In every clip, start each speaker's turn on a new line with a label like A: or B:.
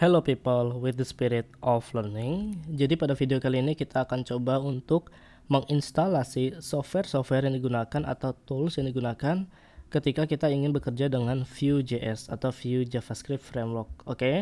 A: Hello people with the spirit of learning. Jadi pada video kali ini kita akan coba untuk menginstalasi software-software yang digunakan atau tools yang digunakan ketika kita ingin bekerja dengan Vue.js atau Vue JavaScript Framework. Oke. Okay?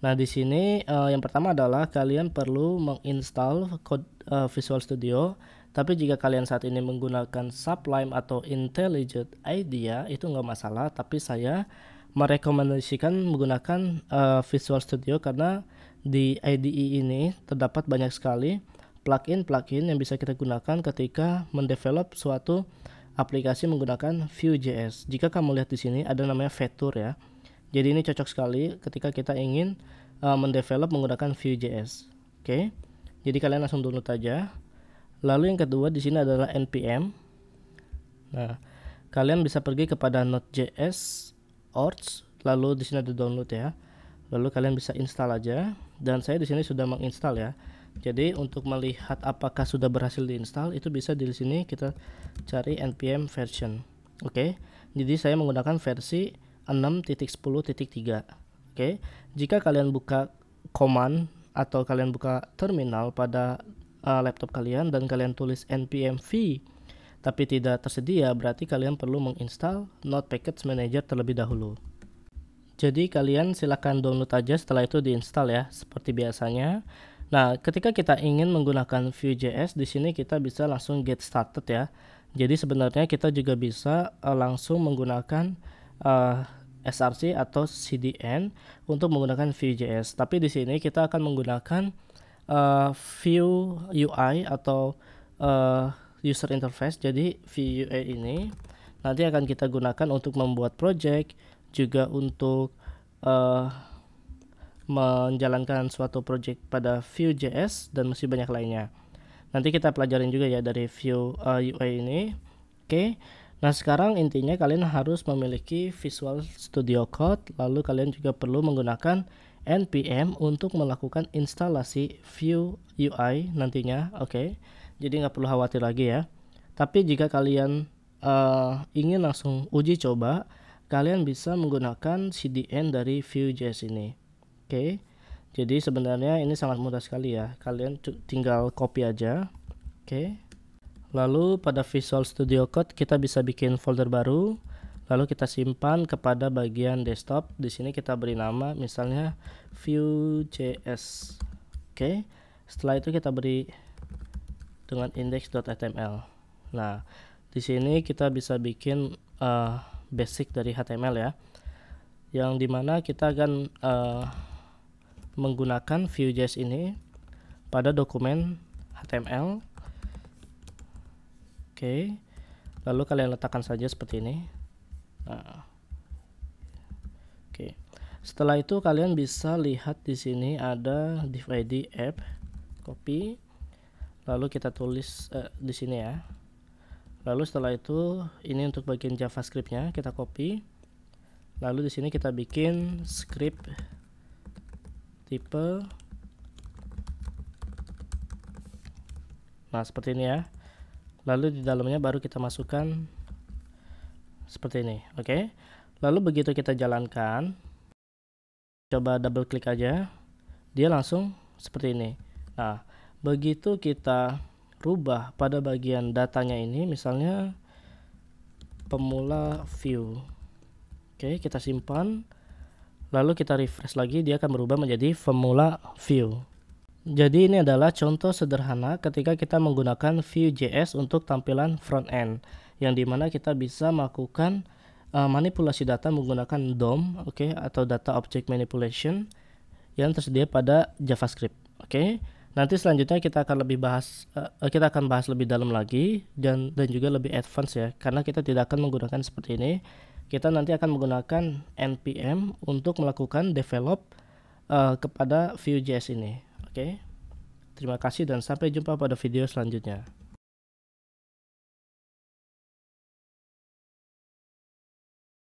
A: Nah, di sini uh, yang pertama adalah kalian perlu menginstal code uh, Visual Studio tapi jika kalian saat ini menggunakan Sublime atau Intelligent Idea itu nggak masalah. Tapi saya merekomendasikan menggunakan uh, Visual Studio karena di IDE ini terdapat banyak sekali plugin-plugin yang bisa kita gunakan ketika mendevelop suatu aplikasi menggunakan Vue.js. Jika kamu lihat di sini ada namanya Vector ya. Jadi ini cocok sekali ketika kita ingin uh, mendevelop menggunakan Vue.js. Oke. Okay? Jadi kalian langsung download aja Lalu yang kedua di sini adalah npm. Nah, kalian bisa pergi kepada node.js orgs lalu di sini ada download ya. Lalu kalian bisa install aja dan saya di sini sudah menginstall ya. Jadi untuk melihat apakah sudah berhasil diinstal itu bisa di sini kita cari npm version. Oke. Okay? Jadi saya menggunakan versi 6.10.3. Oke. Okay? Jika kalian buka command atau kalian buka terminal pada uh, laptop kalian dan kalian tulis npm v tapi tidak tersedia, berarti kalian perlu menginstal Node Package Manager terlebih dahulu. Jadi kalian silahkan download aja setelah itu diinstal ya, seperti biasanya. Nah, ketika kita ingin menggunakan Vue.js, di sini kita bisa langsung get started ya. Jadi sebenarnya kita juga bisa uh, langsung menggunakan uh, eh, SRC atau CDN untuk menggunakan Vue.js. Tapi di sini kita akan menggunakan uh, view UI atau uh, user interface. Jadi view UI ini nanti akan kita gunakan untuk membuat project, juga untuk uh, menjalankan suatu project pada Vue.js dan masih banyak lainnya. Nanti kita pelajarin juga ya dari view uh, UI ini. Oke. Okay. Nah, sekarang intinya kalian harus memiliki Visual Studio Code, lalu kalian juga perlu menggunakan npm untuk melakukan instalasi view UI nantinya oke okay. jadi nggak perlu khawatir lagi ya tapi jika kalian uh, ingin langsung uji coba kalian bisa menggunakan CDN dari Vue.js ini oke okay. jadi sebenarnya ini sangat mudah sekali ya kalian tinggal copy aja oke okay. lalu pada Visual Studio Code kita bisa bikin folder baru lalu kita simpan kepada bagian desktop di sini kita beri nama misalnya view.js oke okay. setelah itu kita beri dengan index.html nah di sini kita bisa bikin uh, basic dari HTML ya yang dimana kita akan uh, menggunakan Vue.js ini pada dokumen HTML oke okay. lalu kalian letakkan saja seperti ini Nah. Oke. Setelah itu kalian bisa lihat di sini ada div ID app copy lalu kita tulis eh, di sini ya. Lalu setelah itu ini untuk bagian JavaScriptnya kita copy. Lalu di sini kita bikin script tipe Nah, seperti ini ya. Lalu di dalamnya baru kita masukkan seperti ini oke okay? lalu begitu kita jalankan coba double klik aja dia langsung seperti ini nah begitu kita rubah pada bagian datanya ini misalnya pemula view oke okay, kita simpan lalu kita refresh lagi dia akan berubah menjadi pemula view jadi ini adalah contoh sederhana ketika kita menggunakan Vue.js untuk tampilan front end yang dimana kita bisa melakukan uh, manipulasi data menggunakan DOM oke okay, atau data object manipulation yang tersedia pada JavaScript oke okay. nanti selanjutnya kita akan lebih bahas uh, kita akan bahas lebih dalam lagi dan dan juga lebih advance ya karena kita tidak akan menggunakan seperti ini kita nanti akan menggunakan npm untuk melakukan develop uh, kepada Vue.js ini oke okay. Terima kasih dan sampai jumpa pada video selanjutnya.